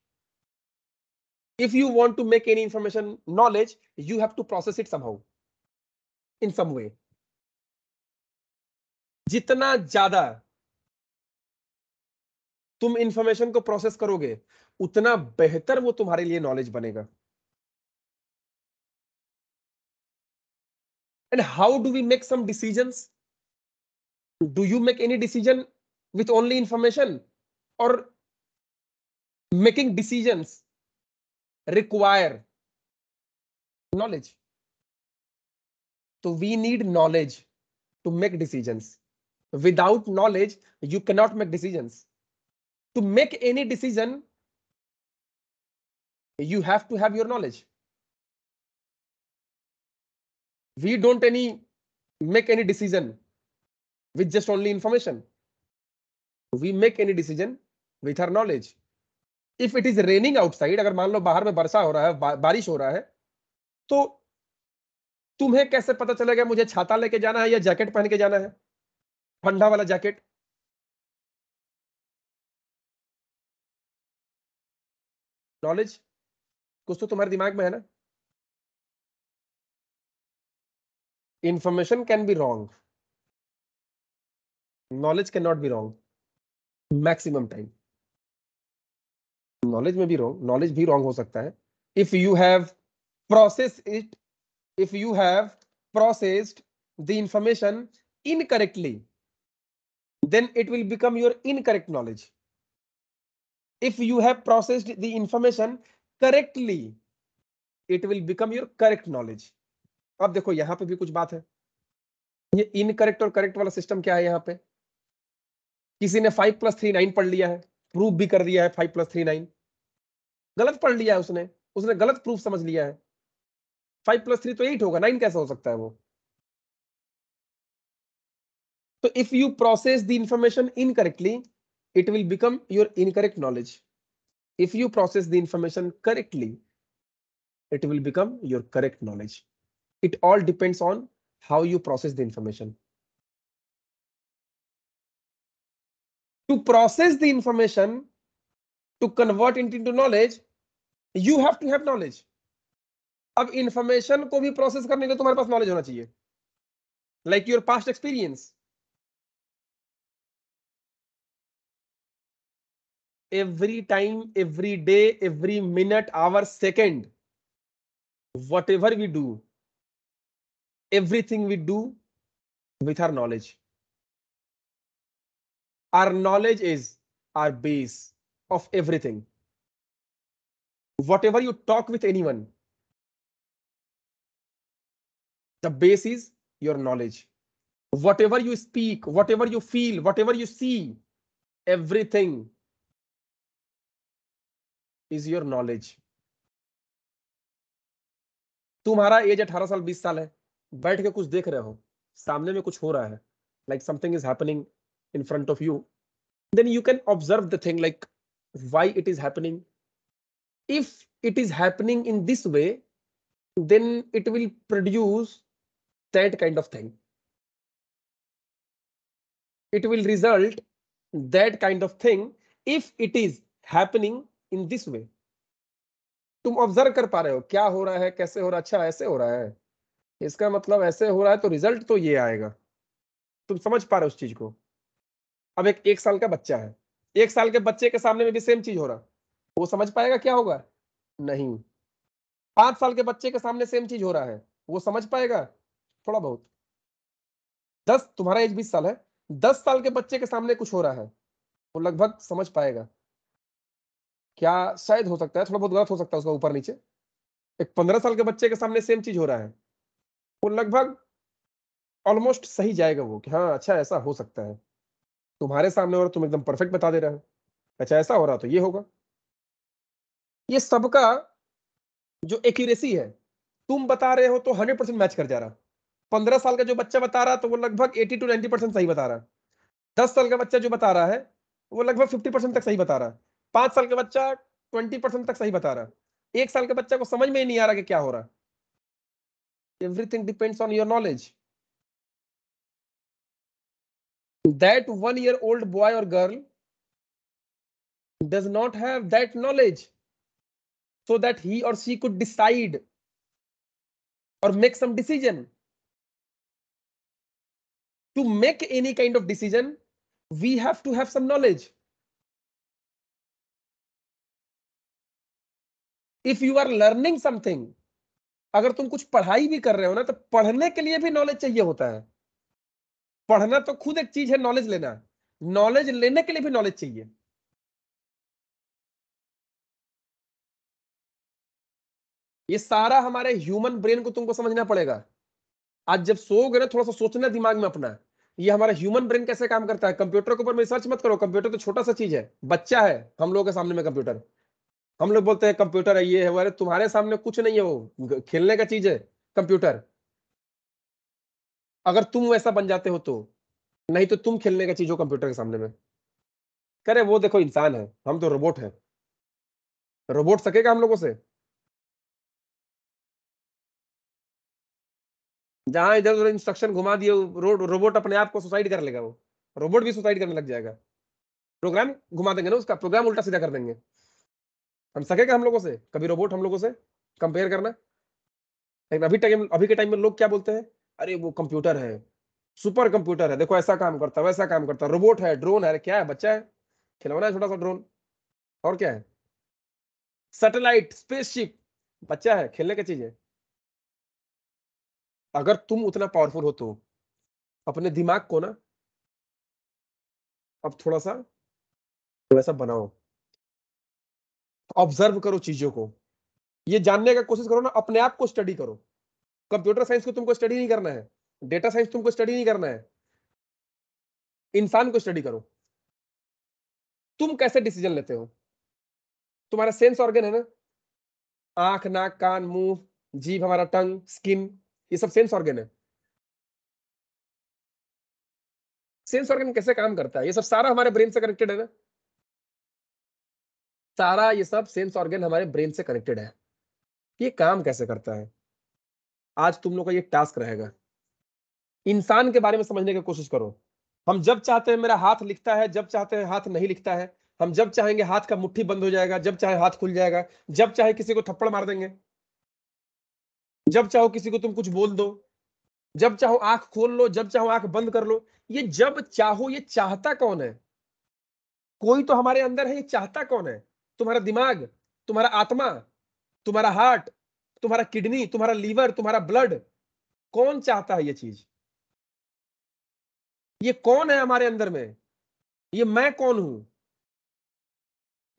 if you want to make any information knowledge you have to process it somehow in some way jitna ज्यादा tum information ko process karoge utna behtar wo tumhare liye knowledge banega and how do we make some decisions do you make any decision with only information or making decisions require knowledge so we need knowledge to make decisions without knowledge you cannot make decisions to make any decision you have to have your knowledge we don't any make any decision with just only information. We make any decision with our knowledge. If it is raining outside, agar maan lo bahar mein barsha ho raha hai barish ho raha hai to tumhe kaise pata chalega mujhe chhata leke jana hai ya jacket pehen ke jana hai है wala jacket knowledge कुछ तो तुम्हारे दिमाग में है ना information can be wrong knowledge can not be wrong maximum time knowledge में भी रॉन्ग नॉलेज भी रॉन्ग हो सकता है if you have process it if you have processed the information incorrectly then it will become your incorrect knowledge if you have processed the information correctly it will become your correct knowledge अब देखो यहां पे भी कुछ बात है ये incorrect और करेक्ट वाला सिस्टम क्या है यहां पे किसी ने फाइव प्लस थ्री नाइन पढ़ लिया है प्रूफ भी कर दिया है फाइव प्लस थ्री नाइन गलत पढ़ लिया है उसने उसने गलत प्रूफ समझ लिया है फाइव प्लस थ्री तो एट होगा नाइन कैसे हो सकता है वो तो if you process the information incorrectly it will become your incorrect knowledge if you process the information correctly it will become your correct knowledge it all depends on how you process the information to process the information to convert it into knowledge you have to have knowledge ab information ko bhi process karne ke लिए तुम्हारे पास knowledge होना चाहिए like your past experience every time every day every minute hour second whatever we do everything we do with our knowledge our knowledge is our base of everything. Whatever you talk with anyone, the base is your knowledge. Whatever you speak, whatever you feel, whatever you see, everything is your knowledge. तुम्हारा age 18 साल 20 साल है बैठ के कुछ देख रहे हो सामने में कुछ हो रहा है like something is happening in front of you then you can observe the thing like why it is happening if it is happening in this way then it will produce that kind of thing it will result that kind of thing if it is happening in this way तुम observe कर पा रहे हो क्या हो रहा है कैसे हो रहा है अच्छा ऐसे हो रहा है इसका मतलब ऐसे हो रहा है तो रिजल्ट तो ये आएगा तुम समझ पा रहे हो उस चीज को अब एक एक साल का बच्चा है एक साल के बच्चे के सामने में भी सेम चीज हो रहा वो समझ पाएगा क्या होगा नहीं पांच साल के बच्चे के सामने सेम चीज हो रहा है वो समझ पाएगा थोड़ा बहुत दस तुम्हारा एज बीस साल है दस साल के बच्चे के सामने कुछ हो रहा है वो लगभग समझ पाएगा क्या शायद हो सकता है थोड़ा बहुत गलत हो सकता है उसका ऊपर नीचे एक पंद्रह साल के बच्चे के सामने सेम चीज हो रहा है वो लगभग ऑलमोस्ट सही जाएगा वो कि हाँ अच्छा ऐसा हो सकता है तुम्हारे सामने हो रहा तुम एकदम परफेक्ट बता दे रहे हो अच्छा ऐसा हो रहा तो ये होगा ये सबका जो एक्यूरेसी है तुम बता रहे हो तो हंड्रेड परसेंट मैच कर जा रहा पंद्रह साल का जो बच्चा बता रहा तो वो लगभग एटी टू नाइनटी परसेंट सही बता रहा है दस साल का बच्चा जो बता रहा है वो लगभग फिफ्टी परसेंट तक सही बता रहा है पांच साल का बच्चा ट्वेंटी परसेंट तक सही बता रहा है एक साल के बच्चा को समझ में ही नहीं आ रहा कि क्या हो रहा everything depends on your knowledge that one year old boy or girl does not have that knowledge so that he or she could decide or make some decision to make any kind of decision we have to have some knowledge if you are learning something अगर तुम कुछ पढ़ाई भी कर रहे हो ना तो पढ़ने के लिए भी नॉलेज चाहिए होता है पढ़ना तो खुद एक चीज है नॉलेज लेना नॉलेज लेने के लिए भी नॉलेज चाहिए ये सारा हमारे ह्यूमन ब्रेन को तुमको समझना पड़ेगा आज जब सो गए ना थोड़ा सा सोचना दिमाग में अपना ये हमारा ह्यूमन ब्रेन कैसे काम करता है कंप्यूटर के ऊपर रिसर्च मत करो कंप्यूटर तो छोटा सा चीज है बच्चा है हम लोगों के सामने में कंप्यूटर हम लोग बोलते हैं कंप्यूटर है ये है तुम्हारे सामने कुछ नहीं है वो खेलने का चीज है कंप्यूटर अगर तुम वैसा बन जाते हो तो नहीं तो तुम खेलने का चीज हो कंप्यूटर के सामने में करे वो देखो इंसान है हम तो रोबोट है रोबोट सकेगा हम लोगों से जहां इधर उधर इंस्ट्रक्शन घुमा दिए रोबोट अपने आप को सुसाइड कर लेगा वो रोबोट भी सुसाइड करने लग जाएगा प्रोग्राम घुमा देंगे ना उसका प्रोग्राम उल्टा सीधा कर देंगे हम सकेगा हम लोगों से कभी रोबोट हम लोगों से कंपेयर करना लेकिन अभी टाइम अभी के टाइम में लोग क्या बोलते हैं अरे वो कंप्यूटर है सुपर कंप्यूटर है देखो ऐसा काम करता है वैसा काम करता है रोबोट है ड्रोन है क्या है बच्चा है खिलौना है छोटा सा ड्रोन और क्या है सैटेलाइट स्पेसशिप बच्चा है खेलने की चीज है अगर तुम उतना पावरफुल हो तो अपने दिमाग को ना अब थोड़ा सा वैसा बनाओ ऑब्जर्व करो चीजों को ये जानने का कोशिश करो ना अपने आप को स्टडी करो कंप्यूटर साइंस को तुमको स्टडी नहीं करना है डेटा साइंस तुमको स्टडी नहीं करना है इंसान को स्टडी करो तुम कैसे डिसीजन लेते हो तुम्हारा सेंस ऑर्गन है ना आंख नाक कान मुंह जीभ हमारा टंग स्किन ये सब सेंस ऑर्गन है सेंस ऑर्गन कैसे काम करता है ये सब सारा हमारे ब्रेन से कनेक्टेड है ना सारा ये सब सेंस ऑर्गन हमारे ब्रेन से कनेक्टेड है ये काम कैसे करता है आज तुम लोग का ये टास्क रहेगा इंसान के बारे में समझने की कोशिश करो हम जब चाहते हैं मेरा हाथ लिखता है जब चाहते हैं हाथ नहीं लिखता है हम जब चाहेंगे हाथ का मुट्ठी बंद हो जाएगा जब चाहे हाथ खुल जाएगा जब चाहे किसी को थप्पड़ मार देंगे जब चाहो किसी को तुम कुछ बोल दो जब चाहो आंख खोल लो जब चाहो आंख बंद कर लो ये जब चाहो ये चाहता कौन है कोई तो हमारे अंदर है ये चाहता कौन है तुम्हारा दिमाग तुम्हारा आत्मा तुम्हारा हार्ट तुम्हारा किडनी तुम्हारा लीवर तुम्हारा ब्लड कौन चाहता है ये चीज ये कौन है हमारे अंदर में ये मैं कौन हूं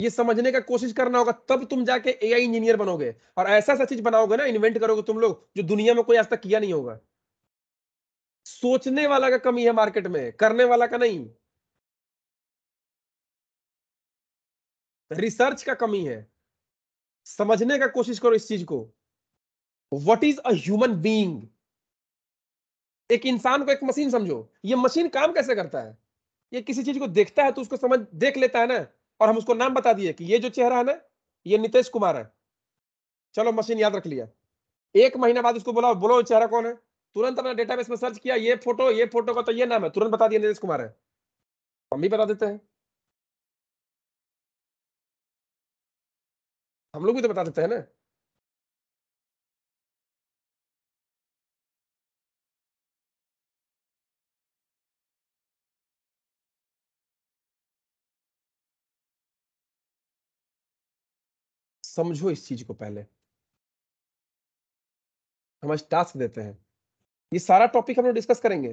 ये समझने का कोशिश करना होगा तब तुम जाके एआई इंजीनियर बनोगे और ऐसा ऐसा चीज बनाओगे ना इन्वेंट करोगे तुम लोग जो दुनिया में कोई आज तक किया नहीं होगा सोचने वाला का कमी है मार्केट में करने वाला का नहीं रिसर्च का कमी है समझने का कोशिश करो इस चीज को वट इज अूमन बींग एक इंसान को एक मशीन समझो ये मशीन काम कैसे करता है ये किसी चीज को देखता है तो उसको समझ देख लेता है ना और हम उसको नाम बता दिए कि ये जो चेहरा है ना ये नितेश कुमार है चलो मशीन याद रख लिया एक महीना बाद उसको बोला बोलो चेहरा कौन है तुरंत अपना डेटाबेस में सर्च किया ये फोटो ये फोटो का तो ये नाम है तुरंत बता दिया नितेश कुमार है हम भी बता देते हैं हम लोग भी तो बता देते हैं ना समझो इस चीज को पहले हम आज टास्क देते हैं ये सारा टॉपिक हम लोग डिस्कस करेंगे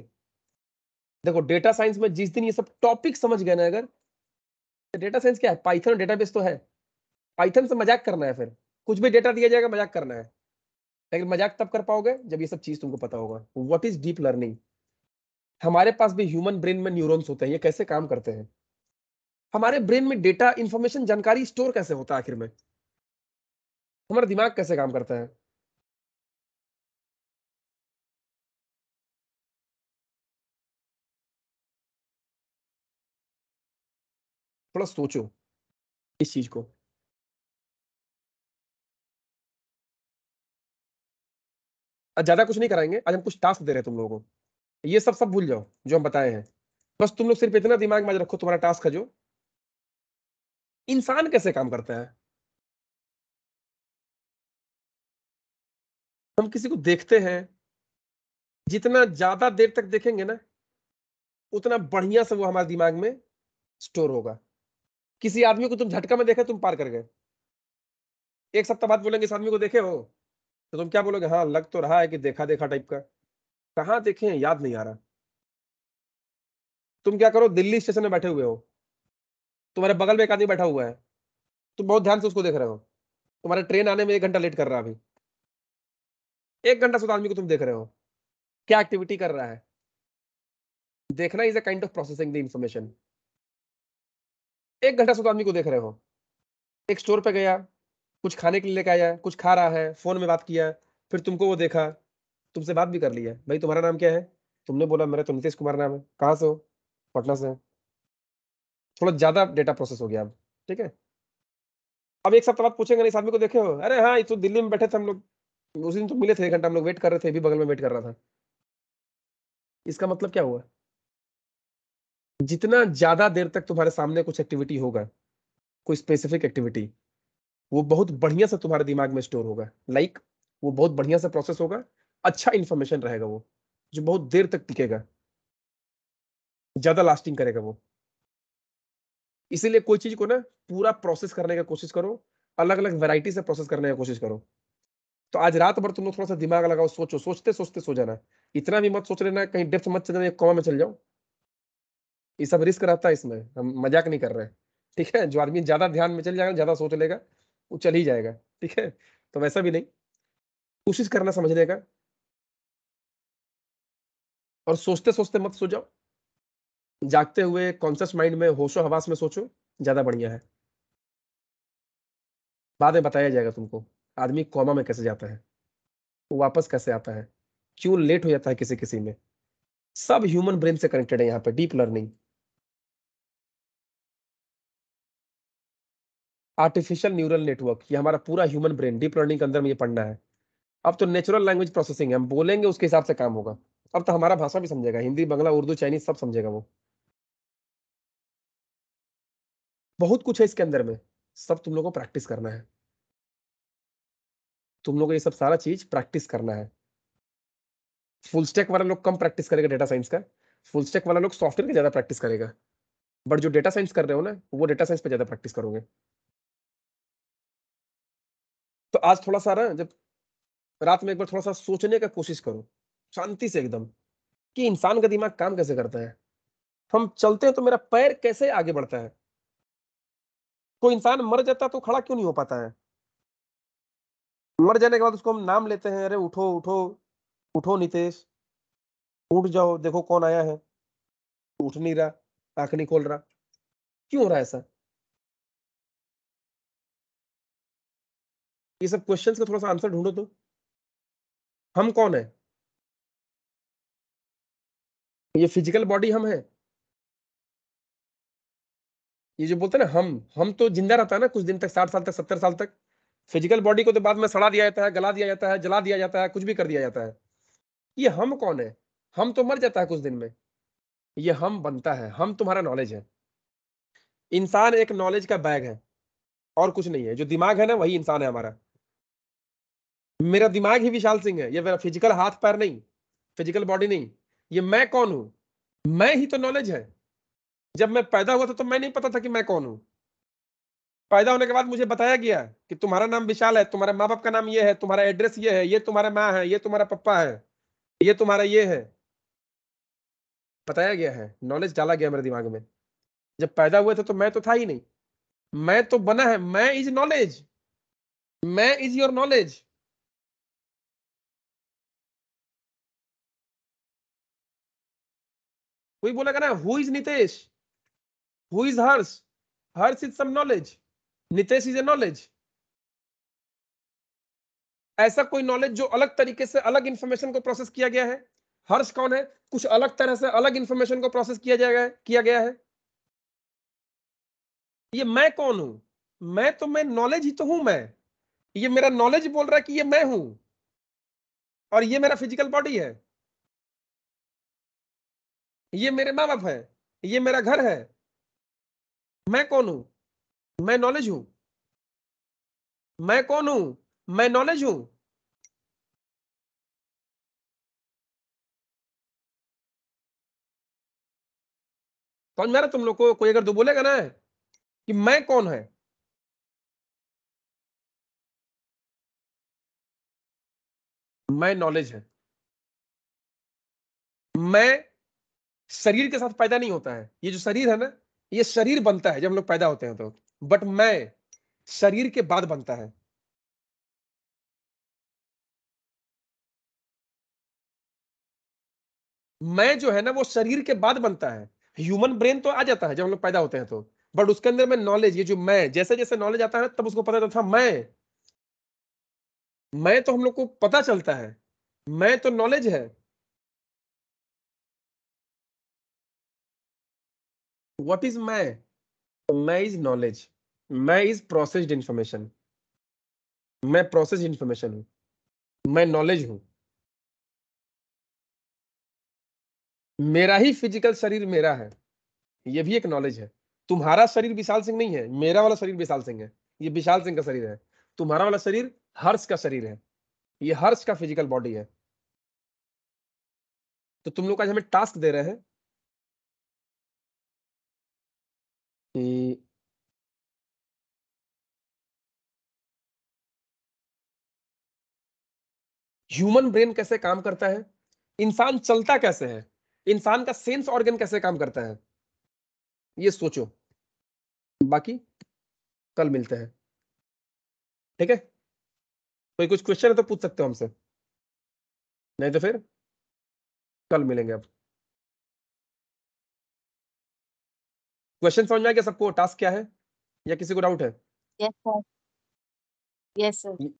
देखो डेटा साइंस में जिस दिन ये सब टॉपिक समझ गए ना अगर डेटा साइंस क्या है पाइथन डेटाबेस तो है पाइथन से मजाक करना है फिर कुछ भी डेटा दिया जाएगा मजाक करना है लेकिन मजाक तब कर पाओगे जब ये सब चीज तुमको पता होगा व्हाट इज डीप लर्निंग हमारे पास भी ह्यूमन ब्रेन में न्यूरॉन्स होते हैं ये कैसे काम करते हैं हमारे ब्रेन में डेटा इन्फॉर्मेशन जानकारी स्टोर कैसे होता है आखिर में हमारा दिमाग कैसे काम करता है थोड़ा सोचो इस चीज को ज्यादा कुछ नहीं कराएंगे आज हम कुछ टास्क दे रहे हैं तुम लोगों को ये सब सब भूल जाओ जो हम बताए हैं बस तुम लोग सिर्फ इतना दिमाग में रखो तुम्हारा टास्क है जो इंसान कैसे काम करता है हम किसी को देखते हैं जितना ज्यादा देर तक देखेंगे ना उतना बढ़िया से वो हमारे दिमाग में स्टोर होगा किसी आदमी को तुम झटका में देखे तुम पार कर गए एक सप्ताह बाद बोलेंगे इस आदमी को देखे हो तो तुम क्या बोलोगे हाँ लग तो रहा है कि देखा देखा टाइप का कहा देखे हैं याद नहीं आ रहा तुम क्या करो दिल्ली स्टेशन में बैठे हुए हो तुम्हारे बगल में एक आदमी बैठा हुआ है तुम बहुत ध्यान से उसको देख रहे हो तुम्हारे ट्रेन आने में एक घंटा लेट कर रहा अभी एक घंटा सुध आदमी को तुम देख रहे हो क्या एक्टिविटी कर रहा है देखना is a kind of processing the information एक घंटा सुध आदमी को देख रहे हो एक स्टोर पे गया कुछ खाने के लिए लेके आया कुछ खा रहा है फोन में बात किया फिर तुमको वो देखा तुमसे बात भी कर लिया भाई तुम्हारा नाम क्या है तुमने बोला मेरा तो नीतीश कुमार नाम है कहाँ से हो पटना से थोड़ा ज्यादा डेटा प्रोसेस हो गया अब ठीक है अब एक सप्ताह बाद पूछेंगे नहीं आदमी को देखे हो अरे हाँ ये तो दिल्ली में बैठे थे हम लोग उस दिन तो मिले थे एक घंटा हम लोग वेट कर रहे थे भी बगल में वेट कर रहा था इसका मतलब क्या हुआ जितना ज्यादा देर तक तुम्हारे सामने कुछ एक्टिविटी होगा कोई स्पेसिफिक एक्टिविटी वो बहुत बढ़िया से तुम्हारे दिमाग में स्टोर होगा लाइक like, वो बहुत बढ़िया से प्रोसेस होगा अच्छा इन्फॉर्मेशन रहेगा वो जो बहुत देर तक टिकेगा ज्यादा लास्टिंग करेगा वो इसीलिए कोई चीज को ना पूरा प्रोसेस करने का कोशिश करो अलग अलग वेराइटी से प्रोसेस करने का कोशिश करो तो आज रात भर तुम लोग थोड़ा सा दिमाग लगाओ सोचो सोचते सोचते सो जाना इतना भी मत सोच लेना कहीं डेप्थ मत चल जाना कॉमा में चल जाओ ये सब रिस्क रहता है इसमें हम मजाक नहीं कर रहे हैं ठीक है जो आदमी ज्यादा ध्यान में चल जाएगा ज्यादा सोच लेगा वो चल ही जाएगा ठीक है तो वैसा भी नहीं कोशिश करना समझने का और सोचते सोचते मत सो जाओ जागते हुए कॉन्शियस माइंड में होशो हवास में सोचो ज्यादा बढ़िया है बाद में बताया जाएगा तुमको आदमी कोमा में कैसे जाता है वापस कैसे आता है क्यों लेट हो जाता है किसी किसी में सब ह्यूमन ब्रेन से कनेक्टेड है यहाँ पे deep learning artificial neural network ये हमारा पूरा ह्यूमन ब्रेन डीप लर्निंग के अंदर में ये पढ़ना है अब तो नेचुरल लैंग्वेज प्रोसेसिंग है हम बोलेंगे उसके हिसाब से काम होगा अब तो हमारा भाषा भी समझेगा हिंदी बंगला उर्दू चाइनीज सब समझेगा वो बहुत कुछ है इसके अंदर में सब तुम लोगों को प्रैक्टिस करना है तुम लोग ये सब सारा चीज प्रैक्टिस करना है फुल स्टैक वाला लोग कम प्रैक्टिस करेगा डेटा साइंस का फुल स्टैक वाला लोग सॉफ्टवेयर का ज्यादा प्रैक्टिस करेगा बट जो डेटा साइंस कर रहे हो ना वो डेटा साइंस पे ज्यादा प्रैक्टिस करोगे तो आज थोड़ा सा ना जब रात में एक बार थोड़ा सा सोचने का कोशिश करो शांति से एकदम कि इंसान का दिमाग काम कैसे करता है हम चलते हैं तो मेरा पैर कैसे आगे बढ़ता है कोई इंसान मर जाता तो खड़ा क्यों नहीं हो पाता है मर जाने के बाद उसको हम नाम लेते हैं अरे उठो उठो उठो नितेश उठ जाओ देखो कौन आया है उठ नहीं रहा आंख नहीं खोल रहा क्यों हो रहा है ऐसा ये सब क्वेश्चंस का थोड़ा सा आंसर ढूंढो तो हम कौन है ये फिजिकल बॉडी हम है ये जो बोलते हैं ना हम हम तो जिंदा रहता है ना कुछ दिन तक साठ साल तक सत्तर साल तक फिजिकल बॉडी को तो बाद में सड़ा दिया जाता है गला दिया जाता है जला दिया जाता है कुछ भी कर दिया जाता है ये हम कौन है हम तो मर जाता है कुछ दिन में ये हम बनता है हम तुम्हारा नॉलेज है इंसान एक नॉलेज का बैग है और कुछ नहीं है जो दिमाग है ना वही इंसान है हमारा मेरा दिमाग ही विशाल सिंह है ये मेरा फिजिकल हाथ पैर नहीं फिजिकल बॉडी नहीं ये मैं कौन हूं मैं ही तो नॉलेज है जब मैं पैदा हुआ था तो मैं नहीं पता था कि मैं कौन हूं पैदा होने के बाद मुझे बताया गया कि तुम्हारा नाम विशाल है तुम्हारे माँ बाप का नाम ये है तुम्हारा एड्रेस ये है ये तुम्हारा माँ है ये तुम्हारा पप्पा है ये तुम्हारा ये है बताया गया है नॉलेज डाला गया मेरे दिमाग में जब पैदा हुए थे तो मैं तो था ही नहीं मैं तो बना है मैं इज नॉलेज मैं इज योर नॉलेज कोई बोला ना who is Nitesh who is Harsh Harsh is some knowledge Nitesh is a knowledge ऐसा कोई नॉलेज जो अलग तरीके से अलग इंफॉर्मेशन को प्रोसेस किया गया है हर्ष कौन है कुछ अलग तरह से अलग इंफॉर्मेशन को प्रोसेस किया जाएगा किया गया है ये मैं कौन हूं मैं तो मैं नॉलेज ही तो हूं मैं ये मेरा नॉलेज बोल रहा है कि ये मैं हूं और ये मेरा फिजिकल बॉडी है ये मेरे माँ बाप है ये मेरा घर है मैं कौन हूं मैं नॉलेज हूं मैं कौन हूं मैं नॉलेज हूं कौन मैं रहा तुम लोग को कोई अगर तो बोलेगा ना कि मैं कौन है मैं नॉलेज है मैं शरीर के साथ पैदा नहीं होता है ये जो शरीर है ना ये शरीर बनता है जब हम लोग पैदा होते हैं तो बट मैं शरीर के बाद बनता है मैं जो है ना वो शरीर के बाद बनता है ह्यूमन ब्रेन तो आ जाता है जब हम लोग पैदा होते हैं तो बट उसके अंदर में नॉलेज ये जो मैं जैसे जैसे नॉलेज आता है तब उसको पता चलता मैं मैं तो हम लोग को पता चलता है मैं तो नॉलेज है वट इज मैं मै इज नॉलेज मैं इज प्रोसेस्ड इंफॉर्मेशन मैं प्रोसेस्ड इंफॉर्मेशन हूं मैं नॉलेज हूं मेरा ही फिजिकल शरीर मेरा है यह भी एक नॉलेज है तुम्हारा शरीर विशाल सिंह नहीं है मेरा वाला शरीर विशाल सिंह है ये विशाल सिंह का शरीर है तुम्हारा वाला शरीर हर्ष का शरीर है ये हर्ष का फिजिकल बॉडी है तो तुम लोग आज हमें टास्क दे रहे हैं ਤੇ ह्यूमन ब्रेन कैसे काम करता है इंसान चलता कैसे है इंसान का सेंस ऑर्गन कैसे काम करता है ये सोचो बाकी कल मिलते हैं ठीक है कोई कुछ क्वेश्चन है तो पूछ सकते हो हमसे नहीं तो फिर कल मिलेंगे आप क्वेश्चन समझ में आ गया सबको टास्क क्या है या किसी को डाउट है यस सर यस सर